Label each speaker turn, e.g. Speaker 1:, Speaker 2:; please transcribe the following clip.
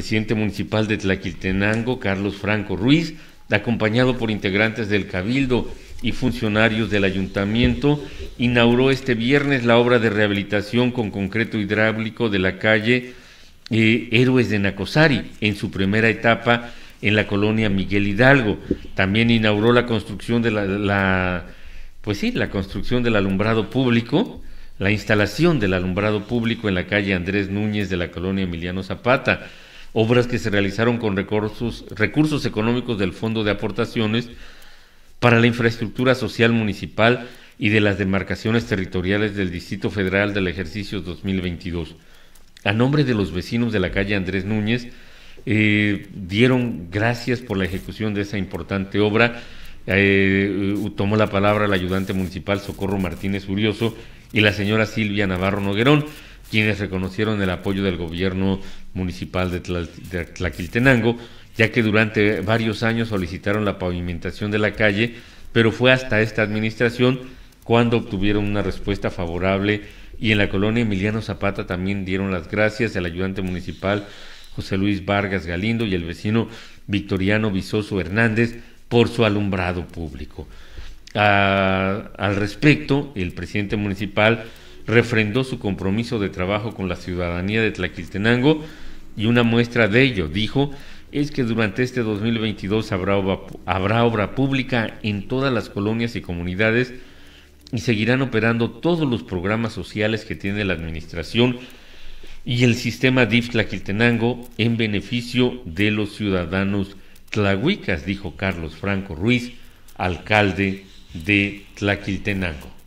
Speaker 1: presidente municipal de Tlaquiltenango, Carlos Franco Ruiz, acompañado por integrantes del Cabildo y funcionarios del ayuntamiento, inauguró este viernes la obra de rehabilitación con concreto hidráulico de la calle eh, Héroes de Nacosari, en su primera etapa en la colonia Miguel Hidalgo. También inauguró la construcción de la pues sí, la construcción del alumbrado público, la instalación del alumbrado público en la calle Andrés Núñez de la colonia Emiliano Zapata obras que se realizaron con recursos, recursos económicos del Fondo de Aportaciones para la Infraestructura Social Municipal y de las demarcaciones territoriales del Distrito Federal del ejercicio 2022. A nombre de los vecinos de la calle Andrés Núñez, eh, dieron gracias por la ejecución de esa importante obra. Eh, eh, tomó la palabra el ayudante municipal Socorro Martínez Urioso y la señora Silvia Navarro Noguerón quienes reconocieron el apoyo del gobierno municipal de, Tlaquiltenango, ya que durante varios años solicitaron la pavimentación de la calle, pero fue hasta esta administración cuando obtuvieron una respuesta favorable y en la colonia Emiliano Zapata también dieron las gracias al ayudante municipal José Luis Vargas Galindo y el vecino Victoriano Visoso Hernández por su alumbrado público. Ah, al respecto, el presidente municipal refrendó su compromiso de trabajo con la ciudadanía de Tlaquiltenango y una muestra de ello, dijo, es que durante este 2022 habrá obra, habrá obra pública en todas las colonias y comunidades y seguirán operando todos los programas sociales que tiene la administración y el sistema DIF Tlaquiltenango en beneficio de los ciudadanos tlahuicas, dijo Carlos Franco Ruiz, alcalde de Tlaquiltenango.